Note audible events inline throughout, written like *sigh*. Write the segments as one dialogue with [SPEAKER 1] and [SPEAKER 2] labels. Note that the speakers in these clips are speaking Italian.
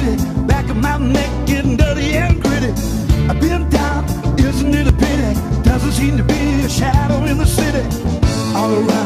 [SPEAKER 1] pity. Back of my neck getting dirty and gritty. I've been down, isn't it a pity? Doesn't seem to be a shadow in the city. All around.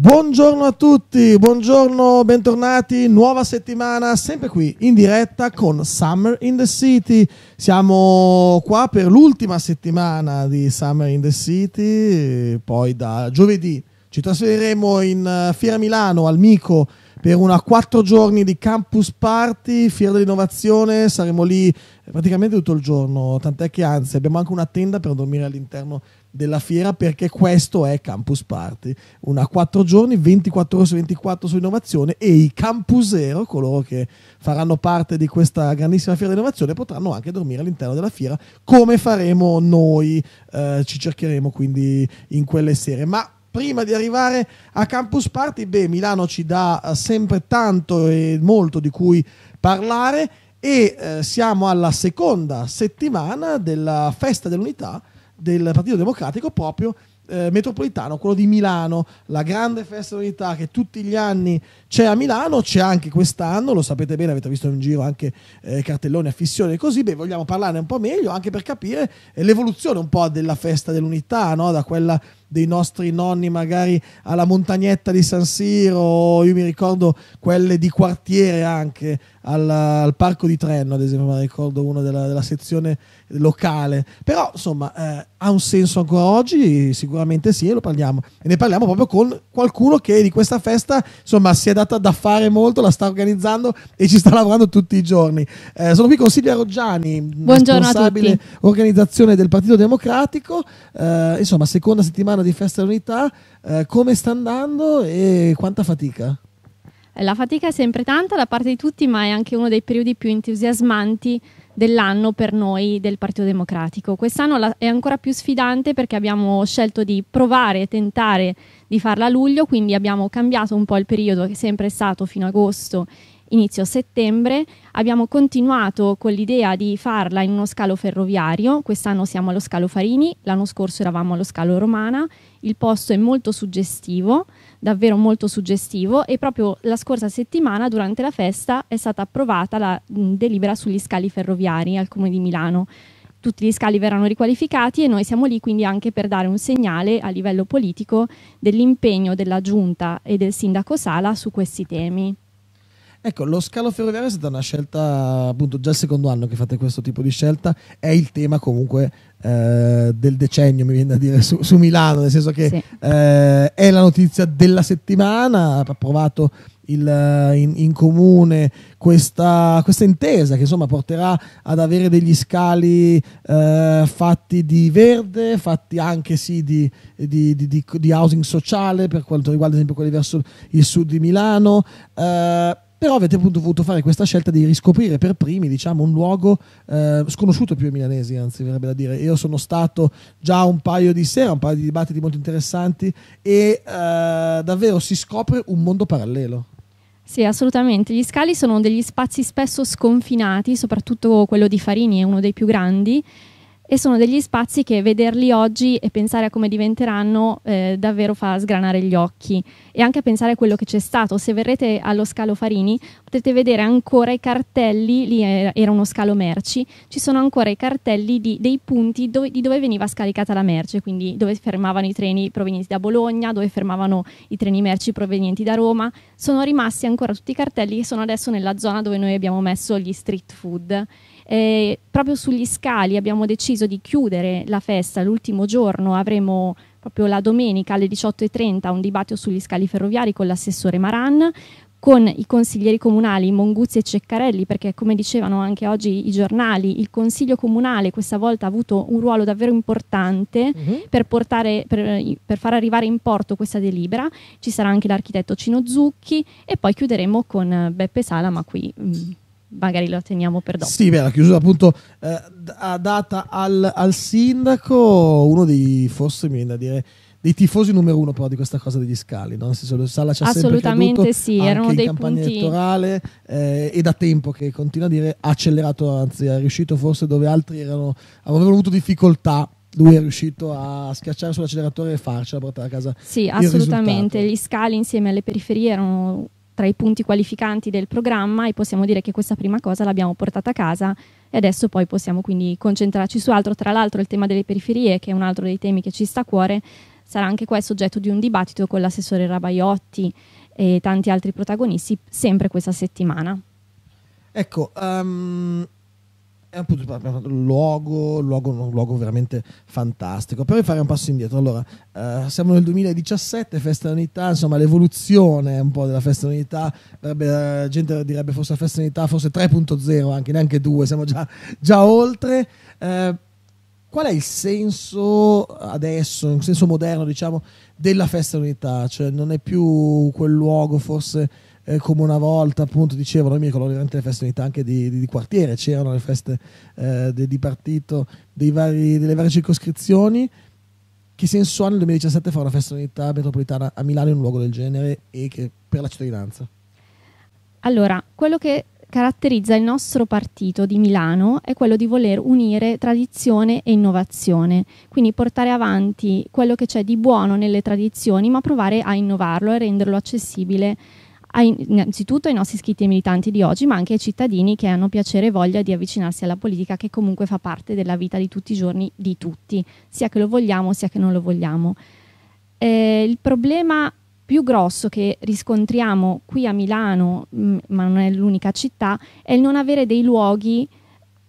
[SPEAKER 1] Buongiorno a tutti, buongiorno, bentornati, nuova settimana, sempre qui in diretta con Summer in the City. Siamo qua per l'ultima settimana di Summer in the City, poi da giovedì ci trasferiremo in eh, Fiera Milano al Mico per una quattro giorni di campus party, fiera dell'innovazione, saremo lì eh, praticamente tutto il giorno, tant'è che anzi abbiamo anche una tenda per dormire all'interno della fiera perché questo è Campus Party, una quattro giorni, 24 ore su 24 su innovazione e i campusero, coloro che faranno parte di questa grandissima fiera dell'innovazione potranno anche dormire all'interno della fiera come faremo noi, eh, ci cercheremo quindi in quelle sere. Ma prima di arrivare a Campus Party, beh, Milano ci dà eh, sempre tanto e molto di cui parlare e eh, siamo alla seconda settimana della festa dell'unità del Partito Democratico proprio eh, metropolitano, quello di Milano, la grande festa dell'unità che tutti gli anni c'è a Milano, c'è anche quest'anno, lo sapete bene, avete visto in giro anche eh, cartelloni, affissioni e così, beh, vogliamo parlarne un po' meglio anche per capire eh, l'evoluzione un po' della festa dell'unità, no? da quella dei nostri nonni magari alla montagnetta di San Siro, io mi ricordo quelle di quartiere anche al, al parco di Trenno ad esempio, ma ricordo una della, della, sezione locale, però insomma eh, ha un senso ancora oggi, sicuramente sì e lo parliamo e ne parliamo proprio con qualcuno che di questa festa insomma si è data da fare molto, la sta organizzando e ci sta lavorando tutti i giorni. Eh, sono qui con Silvia Roggiani, Buongiorno responsabile organizzazione del Partito Democratico, eh, insomma seconda settimana settimana di Festa dell'Unità, eh, come sta andando e quanta fatica?
[SPEAKER 2] Eh, la fatica è sempre tanta da parte di tutti, ma è anche uno dei periodi più entusiasmanti dell'anno per noi del Partito Democratico. Quest'anno è ancora più sfidante perché abbiamo scelto di provare e tentare di farla a luglio, quindi abbiamo cambiato un po' il periodo che è sempre stato fino a agosto inizio settembre. Abbiamo continuato con l'idea di farla in uno scalo ferroviario, quest'anno siamo allo scalo Farini, l'anno scorso eravamo allo scalo Romana, il posto è molto suggestivo, davvero molto suggestivo e proprio la scorsa settimana durante la festa è stata approvata la delibera sugli scali ferroviari al Comune di Milano. Tutti gli scali verranno riqualificati e noi siamo lì quindi anche per dare un segnale a livello politico dell'impegno della Giunta e del Sindaco Sala su questi temi.
[SPEAKER 1] Ecco, lo scalo ferroviario è stata una scelta, appunto, già il secondo anno che fate questo tipo di scelta, è il tema comunque eh, del decennio, mi viene da dire, su, su Milano, nel senso che sì. eh, è la notizia della settimana, ha approvato il, in, in, comune questa, questa, intesa che insomma porterà ad avere degli scali eh, fatti di verde, fatti anche sì di, di, di, di, housing sociale per quanto riguarda ad esempio quelli verso il sud di Milano. Eh, però avete dovuto fare questa scelta di riscoprire per primi diciamo, un luogo eh, sconosciuto più ai milanesi, anzi verrebbe da dire. Io sono stato già un paio di sera, un paio di dibattiti molto interessanti e eh, davvero si scopre un mondo parallelo.
[SPEAKER 2] Sì, assolutamente. Gli scali sono degli spazi spesso sconfinati, soprattutto quello di Farini è uno dei più grandi, e sono degli spazi che vederli oggi e pensare a come diventeranno eh, davvero fa sgranare gli occhi e anche a pensare a quello che c'è stato. Se verrete allo scalo Farini potete vedere ancora i cartelli, lì era uno scalo merci, ci sono ancora i cartelli di, dei punti dove, di dove veniva scaricata la merce, quindi dove fermavano i treni provenienti da Bologna, dove fermavano i treni merci provenienti da Roma, sono rimasti ancora tutti i cartelli che sono adesso nella zona dove noi abbiamo messo gli street food eh, proprio sugli scali abbiamo deciso di chiudere la festa l'ultimo giorno, avremo proprio la domenica alle 18.30 un dibattito sugli scali ferroviari con l'assessore Maran, con i consiglieri comunali Monguzzi e Ceccarelli, perché come dicevano anche oggi i giornali, il Consiglio comunale questa volta ha avuto un ruolo davvero importante mm -hmm. per, portare, per, per, far arrivare in porto questa delibera, ci sarà anche l'architetto Cino Zucchi e poi chiuderemo con Beppe ma qui. Mm magari lo teniamo per dopo. Sì,
[SPEAKER 1] beh, la chiusura appunto eh, data al, al, sindaco, uno dei, forse mi viene da dire, dei tifosi numero uno però di questa cosa degli scali, no? Senso, Sala ci ha Assolutamente creduto, sì, erano dei campagna punti... elettorale eh, e da tempo che continua a dire ha accelerato, anzi è riuscito forse dove altri erano, avevano avuto difficoltà lui è riuscito a schiacciare sull'acceleratore e farcela portare a casa. Sì, assolutamente.
[SPEAKER 2] Risultato. Gli scali insieme alle periferie erano tra i punti qualificanti del programma e possiamo dire che questa prima cosa l'abbiamo portata a casa e adesso poi possiamo quindi concentrarci su altro. Tra l'altro il tema delle periferie, che è un altro dei temi che ci sta a cuore, sarà anche questo oggetto di un dibattito con l'assessore Rabaiotti e tanti altri protagonisti sempre questa settimana.
[SPEAKER 1] Ecco, um, è un luogo, luogo, un luogo veramente fantastico. Per fare un passo indietro, allora, eh, siamo nel 2017, Festa Unità, insomma l'evoluzione un po' della Festa Unità, la eh, gente direbbe forse la Festa Unità, forse 3.0, anche neanche 2, siamo già, già oltre. Eh, qual è il senso adesso, un senso moderno, diciamo, della Festa Unità? Cioè non è più quel luogo forse eh, come una volta appunto dicevano i miei colori durante le feste unità anche di, di, di quartiere, c'erano le feste eh, di, di, partito vari, delle varie circoscrizioni. Che senso ha nel 2017 fare una festa unità metropolitana a Milano in un luogo del genere e che, per la cittadinanza?
[SPEAKER 2] Allora, quello che caratterizza il nostro partito di Milano è quello di voler unire tradizione e innovazione, quindi portare avanti quello che c'è di buono nelle tradizioni, ma provare a innovarlo e renderlo accessibile innanzitutto ai nostri iscritti e militanti di oggi, ma anche ai cittadini che hanno piacere e voglia di avvicinarsi alla politica che comunque fa parte della vita di tutti i giorni di tutti, sia che lo vogliamo sia che non lo vogliamo. Eh, il problema più grosso che riscontriamo qui a Milano, mh, mm, ma non è l'unica città, è il non avere dei luoghi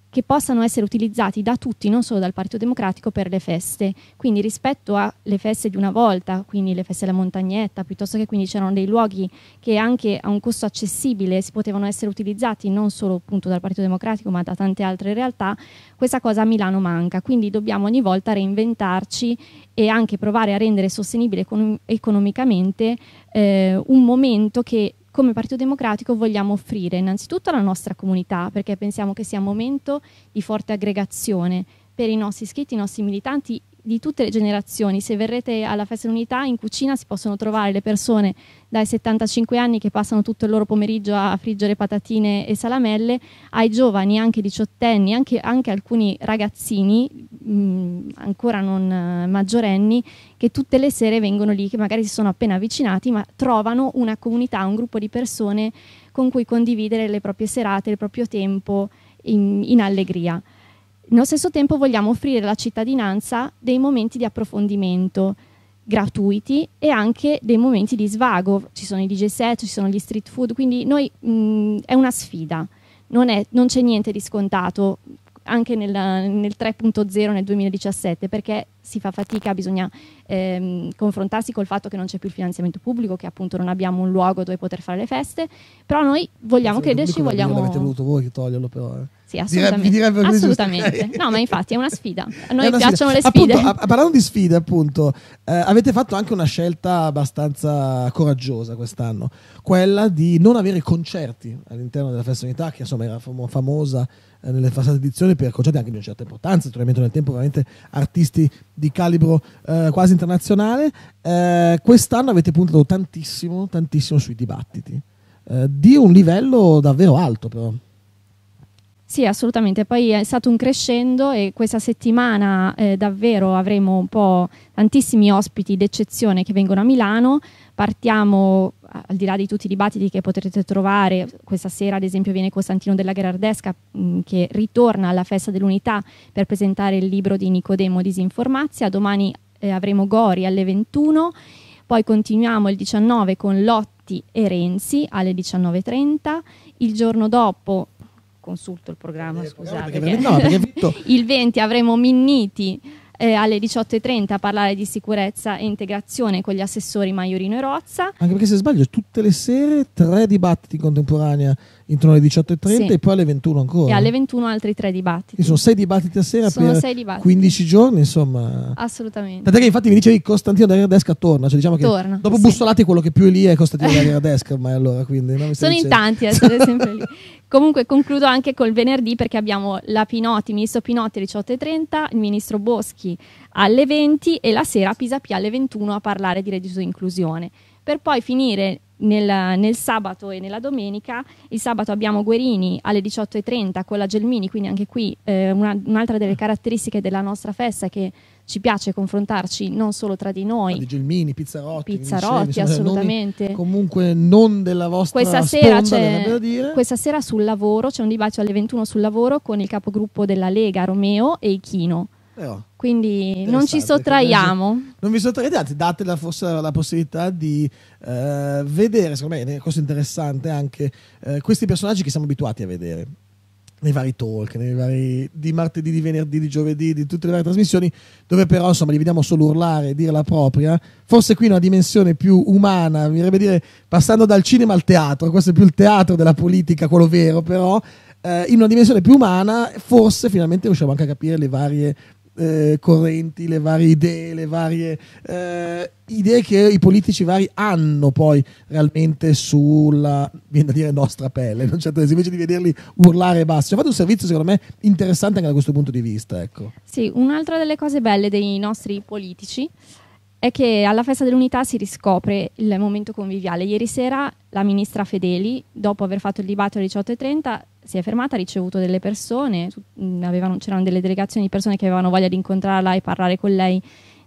[SPEAKER 2] che possano essere utilizzati da tutti, non solo dal Partito Democratico, per le feste. Quindi rispetto alle feste di una volta, quindi le feste della montagnetta, piuttosto che quindi c'erano dei luoghi che anche a un costo accessibile si potevano essere utilizzati non solo appunto dal Partito Democratico ma da tante altre realtà, questa cosa a Milano manca. Quindi dobbiamo ogni volta reinventarci e anche provare a rendere sostenibile econom economicamente eh, un momento che come Partito Democratico vogliamo offrire innanzitutto alla nostra comunità, perché pensiamo che sia un momento di forte aggregazione per i nostri iscritti, i nostri militanti di tutte le generazioni. Se verrete alla Festa dell'Unità in cucina si possono trovare le persone dai 75 anni che passano tutto il loro pomeriggio a friggere patatine e salamelle, ai giovani, anche diciottenni, anche, anche alcuni ragazzini mh, mm, ancora non eh, maggiorenni che tutte le sere vengono lì, che magari si sono appena avvicinati, ma trovano una comunità, un gruppo di persone con cui condividere le proprie serate, il proprio tempo in, in allegria. Nello stesso tempo vogliamo offrire alla cittadinanza dei momenti di approfondimento gratuiti e anche dei momenti di svago. Ci sono i DJ set, ci sono gli street food, quindi noi, mh, mm, è una sfida. Non, è, non, c'è niente di scontato, anche nella, nel 3.0 nel 2017 perché si fa fatica, bisogna ehm, confrontarsi col fatto che non c'è più il finanziamento pubblico, che appunto non abbiamo un luogo dove poter fare le feste, però noi vogliamo crederci, vogliamo... avete
[SPEAKER 1] voluto voi toglierlo però, eh? Sì, assolutamente. Direbbe, direbbe assolutamente.
[SPEAKER 2] No, ma infatti è una sfida. A noi piacciono sfida. le sfide. Appunto,
[SPEAKER 1] a, parlando di sfide, appunto, eh, avete fatto anche una scelta abbastanza coraggiosa quest'anno, quella di non avere concerti all'interno della Festa che insomma era fam- famosa eh, nelle passate edizioni per concerti anche di una certa importanza, naturalmente nel tempo veramente artisti di calibro eh, quasi internazionale. Eh, quest'anno avete puntato tantissimo, tantissimo sui dibattiti, eh, di un livello davvero alto però.
[SPEAKER 2] Sì, assolutamente. Poi è stato un crescendo e questa settimana eh, davvero avremo un po' tantissimi ospiti d'eccezione che vengono a Milano. Partiamo al di là di tutti i dibattiti che potrete trovare, questa sera ad esempio viene Costantino della Gherardesca mh, mm, che ritorna alla Festa dell'Unità per presentare il libro di Nicodemo Disinformazia, domani eh, avremo Gori alle 21, poi continuiamo il 19 con Lotti e Renzi alle 19.30, il giorno dopo consulto il eh, programma, eh, scusate. Perché, perché, no, perché Vitto... *laughs* il 20 avremo Minniti eh, alle 18.30 a parlare di sicurezza e integrazione con gli assessori Maiorino e Rozza. Anche
[SPEAKER 1] perché se sbaglio, tutte le sere tre dibattiti in contemporanea intorno alle 18.30 sì. e poi alle 21 ancora. E alle
[SPEAKER 2] 21 altri tre dibattiti. Quindi sono
[SPEAKER 1] sei dibattiti a sera sono per 15 giorni, insomma.
[SPEAKER 2] Assolutamente. Tant'è
[SPEAKER 1] che infatti mi dicevi Costantino da Gradesca torna, cioè diciamo che torna, dopo sì. Bussolati quello che più è lì è Costantino da Gradesca, ormai allora, quindi no? Sono dicendo. in tanti a essere *laughs*
[SPEAKER 2] sempre lì. Comunque concludo anche col venerdì perché abbiamo la Pinotti, il ministro Pinotti alle 18.30, il ministro Boschi alle 20 e la sera Pisapia alle 21 a parlare di reddito di inclusione. Per poi finire nel, nel, sabato e nella domenica. Il sabato abbiamo Guerini alle 18.30 con la Gelmini, quindi anche qui eh, una, un'altra delle caratteristiche della nostra festa è che ci piace confrontarci non solo tra di noi.
[SPEAKER 1] Di Gelmini, Pizzarotti. Pizzarotti, insieme, assolutamente. Nomi, comunque non della vostra questa sera, sponda,
[SPEAKER 2] questa sera sul lavoro c'è un dibattito alle 21 sul lavoro con il capogruppo della Lega, Romeo e Ichino però, Quindi non ci sottraiamo.
[SPEAKER 1] Non vi sottraete, anzi, date la, la possibilità di eh, vedere, secondo me è una cosa interessante, anche eh, questi personaggi che siamo abituati a vedere nei vari talk, nei vari, di martedì, di venerdì, di giovedì, di tutte le varie trasmissioni, dove però insomma li vediamo solo urlare e dire la propria. Forse qui una dimensione più umana, mi verrebbe dire passando dal cinema al teatro, questo è più il teatro della politica, quello vero, però eh, in una dimensione più umana, forse finalmente riusciamo anche a capire le varie eh, correnti, le varie idee, le varie eh, idee che i politici vari hanno poi realmente sulla, viene da dire, nostra pelle, non certo, invece di vederli urlare e basta. Ci ha fatto un servizio secondo me interessante anche da questo punto di vista. Ecco.
[SPEAKER 2] Sì, un'altra delle cose belle dei nostri politici è che alla festa dell'unità si riscopre il momento conviviale. Ieri sera la ministra Fedeli, dopo aver fatto il dibattito alle 18.30, si è fermata, ha ricevuto delle persone, avevano, c'erano delle delegazioni di persone che avevano voglia di incontrarla e parlare con lei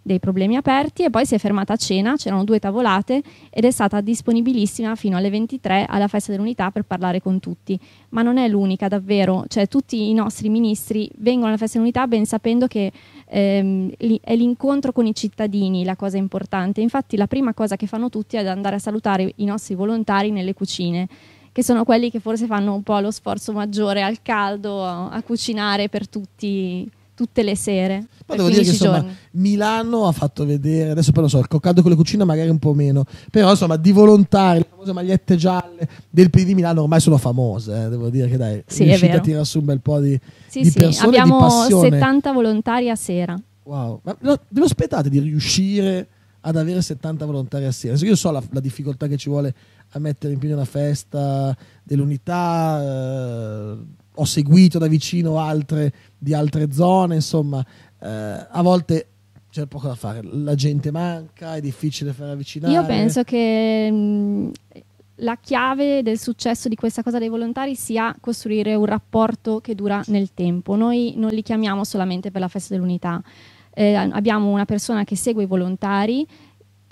[SPEAKER 2] dei problemi aperti e poi si è fermata a cena, c'erano due tavolate ed è stata disponibilissima fino alle 23 alla festa dell'unità per parlare con tutti, ma non è l'unica davvero, cioè tutti i nostri ministri vengono alla festa dell'unità ben sapendo che ehm, è l'incontro con i cittadini la cosa importante, infatti la prima cosa che fanno tutti è andare a salutare i nostri volontari nelle cucine che sono quelli che forse fanno un po' lo sforzo maggiore al caldo a cucinare per tutti tutte le sere. Ma devo dire che insomma,
[SPEAKER 1] Milano ha fatto vedere, adesso però lo so, il coccado con le cucine magari un po' meno, però insomma di volontari, le famose magliette gialle del PD di Milano ormai sono famose, eh, devo dire che dai, sì, riuscite a tirare su un bel po' di, sì, di sì, persone, abbiamo 70
[SPEAKER 2] volontari a sera.
[SPEAKER 1] Wow, ma ve lo aspettate di riuscire ad avere 70 volontari a sera? Io so la, la difficoltà che ci vuole a mettere in piedi una festa dell'unità. Eh, ho seguito da vicino altre di altre zone, insomma, eh, a volte c'è poco da fare, la gente manca, è difficile far avvicinare. Io penso
[SPEAKER 2] che mm, la chiave del successo di questa cosa dei volontari sia costruire un rapporto che dura nel tempo. Noi non li chiamiamo solamente per la festa dell'unità. Eh, abbiamo una persona che segue i volontari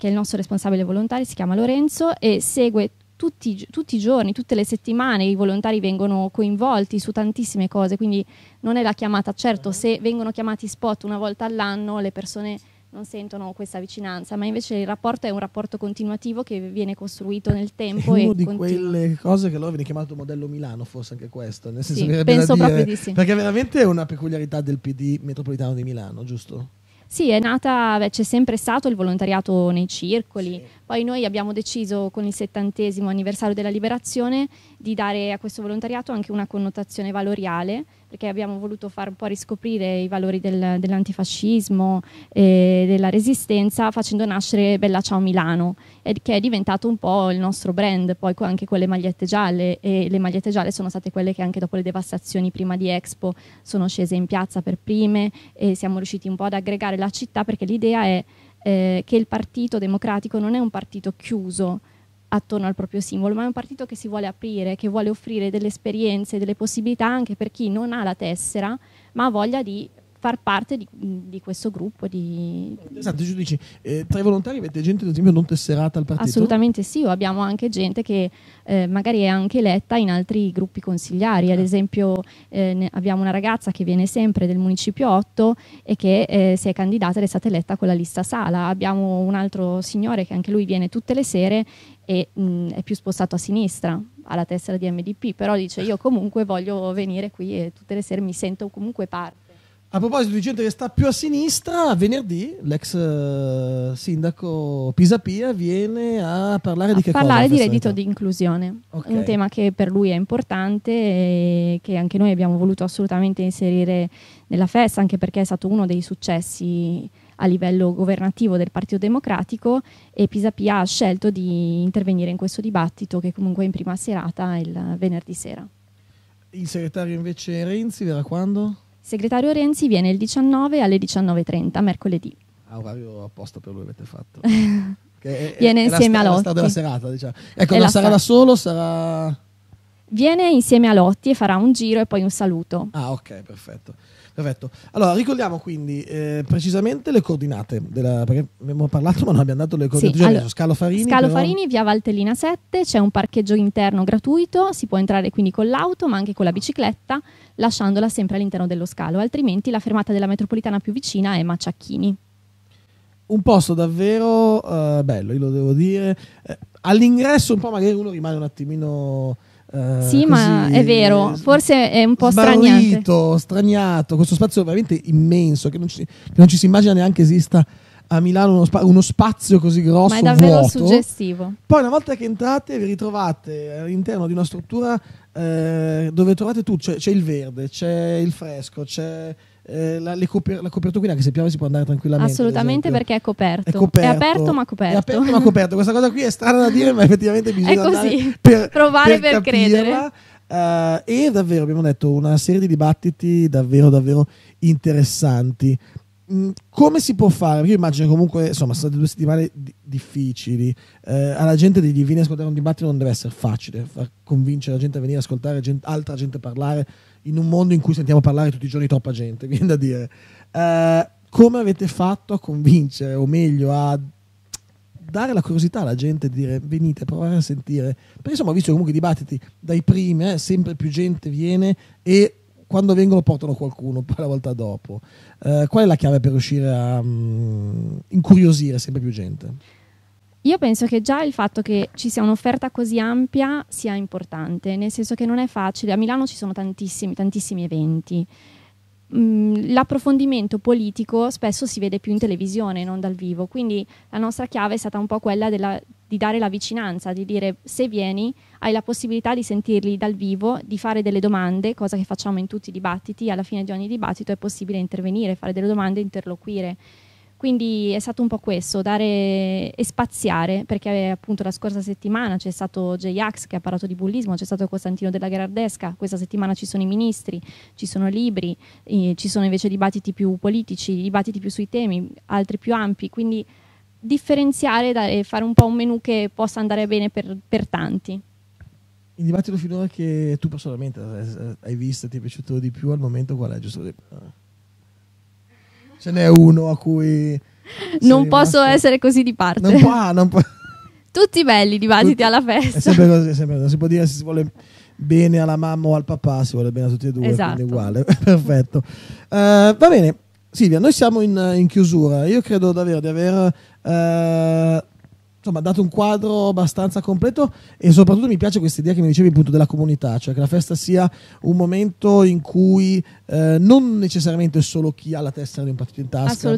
[SPEAKER 2] che è il nostro responsabile volontario, si chiama Lorenzo e segue tutti, tutti, i giorni, tutte le settimane i volontari vengono coinvolti su tantissime cose, quindi non è la chiamata, certo se vengono chiamati spot una volta all'anno le persone non sentono questa vicinanza, ma invece il rapporto è un rapporto continuativo che viene costruito nel tempo. È una di continua.
[SPEAKER 1] quelle cose che loro viene chiamato modello Milano, forse anche questo, nel senso sì, che penso dire, proprio di sì. Perché veramente è una peculiarità del PD metropolitano di Milano, giusto?
[SPEAKER 2] Sì, è nata, beh, c'è sempre stato il volontariato nei circoli, sì. Poi noi abbiamo deciso con il settantesimo anniversario della liberazione di dare a questo volontariato anche una connotazione valoriale, perché abbiamo voluto far un po' riscoprire i valori del, dell'antifascismo e della resistenza facendo nascere Bella Ciao Milano, che è diventato un po' il nostro brand, poi anche con le magliette gialle e le magliette gialle sono state quelle che anche dopo le devastazioni prima di Expo sono scese in piazza per prime e siamo riusciti un po' ad aggregare la città perché l'idea è eh, che il Partito Democratico non è un partito chiuso attorno al proprio simbolo, ma è un partito che si vuole aprire, che vuole offrire delle esperienze, delle possibilità anche per chi non ha la tessera, ma ha voglia di far parte di, di questo gruppo. Di... Esatto,
[SPEAKER 1] giudici, eh, tra i volontari avete gente ad esempio non tesserata al partito? Assolutamente
[SPEAKER 2] sì, o abbiamo anche gente che eh, magari è anche eletta in altri gruppi consigliari, ad certo. esempio eh, abbiamo una ragazza che viene sempre del municipio 8 e che eh, si è candidata ed è stata eletta con la lista Sala, abbiamo un altro signore che anche lui viene tutte le sere e mh, mm, è più spostato a sinistra alla tessera di MDP, però dice io comunque voglio venire qui e tutte le sere mi sento comunque parte.
[SPEAKER 1] A proposito di gente che sta più a sinistra, venerdì l'ex eh, sindaco Pisapia viene a parlare a di che parlare cosa? Parlare di reddito
[SPEAKER 2] di inclusione, okay. un tema che per lui è importante e che anche noi abbiamo voluto assolutamente inserire nella festa, anche perché è stato uno dei successi a livello governativo del Partito Democratico e Pisapia ha scelto di intervenire in questo dibattito che comunque è in prima serata il venerdì sera.
[SPEAKER 1] Il segretario invece Renzi verrà quando?
[SPEAKER 2] Segretario Renzi viene il 19 alle 19.30, mercoledì.
[SPEAKER 1] Ah, orario apposta per lui avete fatto. *laughs* È, viene è insieme a Lotti. È la della serata, diciamo. Ecco, non sarà da
[SPEAKER 2] solo, sarà... Viene insieme a Lotti e farà un giro e poi un saluto. Ah,
[SPEAKER 1] ok, perfetto. perfetto. Allora, ricordiamo quindi eh, precisamente le coordinate, della, perché abbiamo parlato *laughs* ma non abbiamo dato le coordinate. Sì, allora, Scalo Farini. Scalo però... Farini,
[SPEAKER 2] via Valtellina 7, c'è un parcheggio interno gratuito, si può entrare quindi con l'auto ma anche con la bicicletta, lasciandola sempre all'interno dello scalo, altrimenti la fermata della metropolitana più vicina è Maciacchini
[SPEAKER 1] un posto davvero uh, bello, io lo devo dire. Eh, all'ingresso un po' magari uno rimane un attimino eh, sì, ma è vero, eh,
[SPEAKER 2] forse è un po' straniato.
[SPEAKER 1] straniato, questo spazio è veramente immenso che non ci, che non ci si immagina neanche esista a Milano uno, spa- uno, spazio così grosso. Ma è davvero vuoto. suggestivo. Poi una volta che entrate vi ritrovate all'interno di una struttura eh, dove trovate tutto, cioè, c'è il verde, c'è il fresco, c'è eh, la, copri- la, copertura che se piove si può andare tranquillamente. Assolutamente perché
[SPEAKER 2] è coperto. è coperto. È aperto ma coperto. È aperto
[SPEAKER 1] ma coperto. Questa cosa qui è strana da dire ma effettivamente bisogna è per, *laughs* provare per, per credere. Uh, e davvero abbiamo detto una serie di dibattiti davvero davvero interessanti. Mm, come si può fare? io immagino comunque, insomma, sono state due settimane di- difficili. Uh, alla gente di, di venire a ascoltare un dibattito non deve essere facile, far convincere la gente a venire a ascoltare gente, altra gente parlare in un mondo in cui sentiamo parlare tutti i giorni troppa gente, *laughs* viene da dire. Eh, come avete fatto a convincere, o meglio, a dare la curiosità alla gente di dire venite, provate a sentire. Perché insomma, visto comunque i dibattiti dai primi, eh, sempre più gente viene e quando vengono portano qualcuno, *laughs* poi la volta dopo. Eh, qual è la chiave per riuscire a um, incuriosire sempre più gente?
[SPEAKER 2] Io penso che già il fatto che ci sia un'offerta così ampia sia importante, nel senso che non è facile. A Milano ci sono tantissimi, tantissimi eventi. Mm, l'approfondimento politico spesso si vede più in televisione, non dal vivo. Quindi la nostra chiave è stata un po' quella della, di dare la vicinanza, di dire se vieni hai la possibilità di sentirli dal vivo, di fare delle domande, cosa che facciamo in tutti i dibattiti. Alla fine di ogni dibattito è possibile intervenire, fare delle domande, interloquire. Quindi è stato un po' questo, dare e spaziare, perché eh, appunto la scorsa settimana c'è stato J-Ax che ha parlato di bullismo, c'è stato Costantino della Gherardesca, questa settimana ci sono i ministri, ci sono libri, eh, ci sono invece dibattiti più politici, dibattiti più sui temi, altri più ampi, quindi differenziare e fare un po' un menu che possa andare bene per, per tanti.
[SPEAKER 1] Il dibattito finora che tu personalmente eh, hai visto e ti è piaciuto di più al momento qual è, giusto? Eh, ce n'è uno a cui... Non posso rimasto.
[SPEAKER 2] essere così di parte. Non
[SPEAKER 1] può, ah, non può.
[SPEAKER 2] Tutti belli dibattiti Tutti. alla festa. È sempre
[SPEAKER 1] così, è sempre così. Si può dire se si vuole bene alla mamma o al papà, si vuole bene a tutti e due, esatto. uguale, *laughs* perfetto. Uh, va bene, Silvia, noi siamo in, in, chiusura. Io credo davvero di aver uh, insomma, ha dato un quadro abbastanza completo e soprattutto mi piace questa idea che mi dicevi appunto della comunità, cioè che la festa sia un momento in cui eh, non necessariamente solo chi ha la testa di un partito in tasca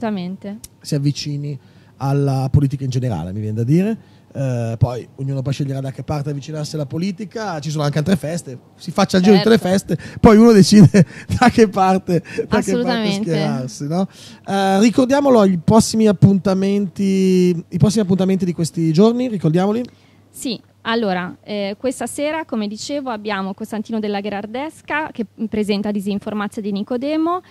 [SPEAKER 1] si avvicini alla politica in generale, mi viene da dire, eh, poi ognuno poi sceglierà da che parte avvicinarsi alla politica, ci sono anche altre feste, si faccia il certo. giro di tre certo. feste, poi uno decide *laughs* da che parte, da che parte schierarsi. No? Eh, ricordiamolo i prossimi, appuntamenti, i prossimi appuntamenti di questi giorni, ricordiamoli.
[SPEAKER 2] Sì, allora, eh, questa sera, come dicevo, abbiamo Costantino della Gherardesca che presenta Disinformazia di Nicodemo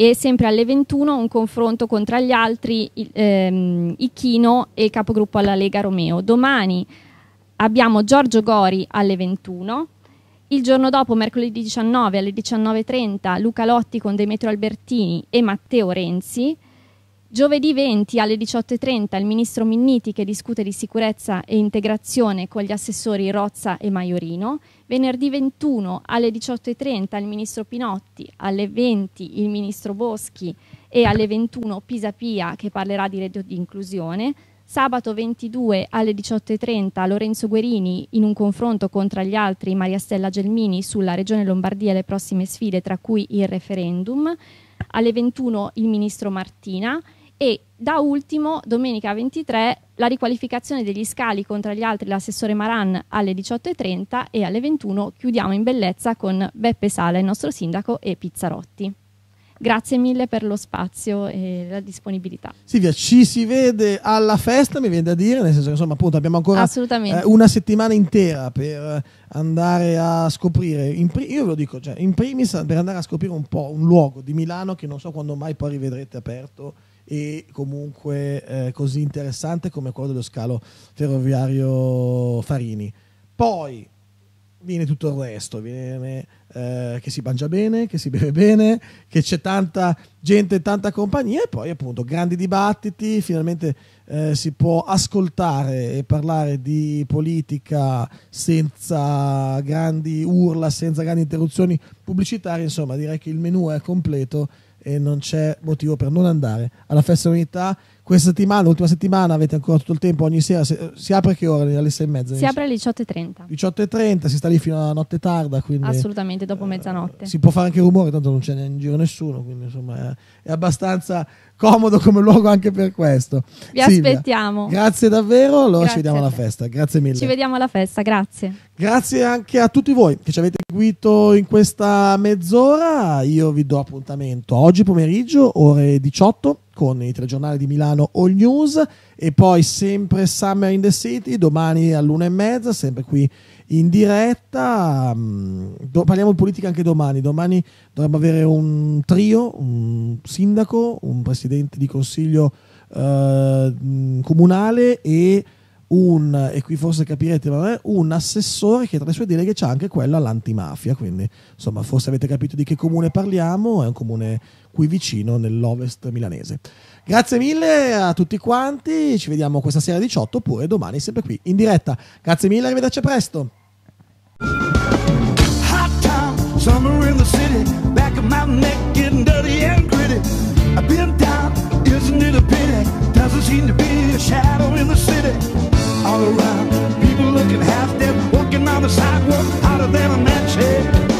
[SPEAKER 2] e sempre alle 21 un confronto con tra gli altri, ehm, Ichino e il capogruppo alla Lega Romeo. Domani abbiamo Giorgio Gori alle 21, il giorno dopo, mercoledì 19 alle 19.30, Luca Lotti con Demetrio Albertini e Matteo Renzi, Giovedì 20 alle 18.30 il ministro Minniti che discute di sicurezza e integrazione con gli assessori Rozza e Maiorino. Venerdì 21 alle 18.30 il ministro Pinotti, alle 20 il ministro Boschi e alle 21 Pisapia che parlerà di reddito di inclusione. Sabato 22 alle 18.30 Lorenzo Guerini in un confronto con tra gli altri Maria Stella Gelmini sulla Regione Lombardia e le prossime sfide tra cui il referendum. Alle 21 il ministro Martina e da ultimo, domenica 23, la riqualificazione degli scali contro gli altri l'assessore Maran alle 18.30 e alle 21 chiudiamo in bellezza con Beppe Sala, il nostro sindaco, e Pizzarotti. Grazie mille per lo spazio e la disponibilità.
[SPEAKER 1] Silvia, ci si vede alla festa, mi viene da dire, nel senso che insomma, appunto, abbiamo ancora eh, una settimana intera per eh, andare a scoprire, io ve lo dico, cioè, in primis per andare a scoprire un po' un luogo di Milano che non so quando mai poi rivedrete aperto e comunque eh, così interessante come quello dello scalo ferroviario Farini. Poi viene tutto il resto, viene eh, che si mangia bene, che si beve bene, che c'è tanta gente, tanta compagnia e poi appunto grandi dibattiti, finalmente eh, si può ascoltare e parlare di politica senza grandi urla, senza grandi interruzioni pubblicitarie, insomma direi che il menù è completo e non c'è motivo per non andare alla festa unità questa settimana, l'ultima settimana, avete ancora tutto il tempo ogni sera. Se, si apre che ore? Alle 6 e mezza? Si apre
[SPEAKER 2] alle 18.30.
[SPEAKER 1] 18.30, si sta lì fino alla notte tarda. Quindi, Assolutamente,
[SPEAKER 2] dopo eh, mezzanotte. Eh, si
[SPEAKER 1] può fare anche rumore, tanto non c'è in giro nessuno, quindi insomma è, è abbastanza comodo come luogo anche per questo. Vi Silvia,
[SPEAKER 2] aspettiamo. Grazie
[SPEAKER 1] davvero, allora grazie ci vediamo alla festa. Grazie mille. Ci
[SPEAKER 2] vediamo alla festa, grazie.
[SPEAKER 1] Grazie anche a tutti voi che ci avete seguito in questa mezz'ora. Io vi do appuntamento oggi pomeriggio, ore 18 con i telegiornali di Milano All News e poi sempre Summer in the City domani all'una e mezza, sempre qui in diretta. Mm, parliamo di politica anche domani. Domani dovremmo avere un trio, un sindaco, un presidente di consiglio eh, mm, comunale e un, e qui forse capirete, vabbè, un assessore che tra le sue deleghe c'è anche quello all'antimafia, quindi insomma forse avete capito di che comune parliamo, è un comune qui vicino nell'ovest milanese. Grazie mille a tutti quanti, ci vediamo questa sera alle 18 oppure domani sempre qui in diretta. Grazie mille, arrivederci a presto. Hot town, all around. People looking half dead, walking on the sidewalk, hotter than a
[SPEAKER 2] match head.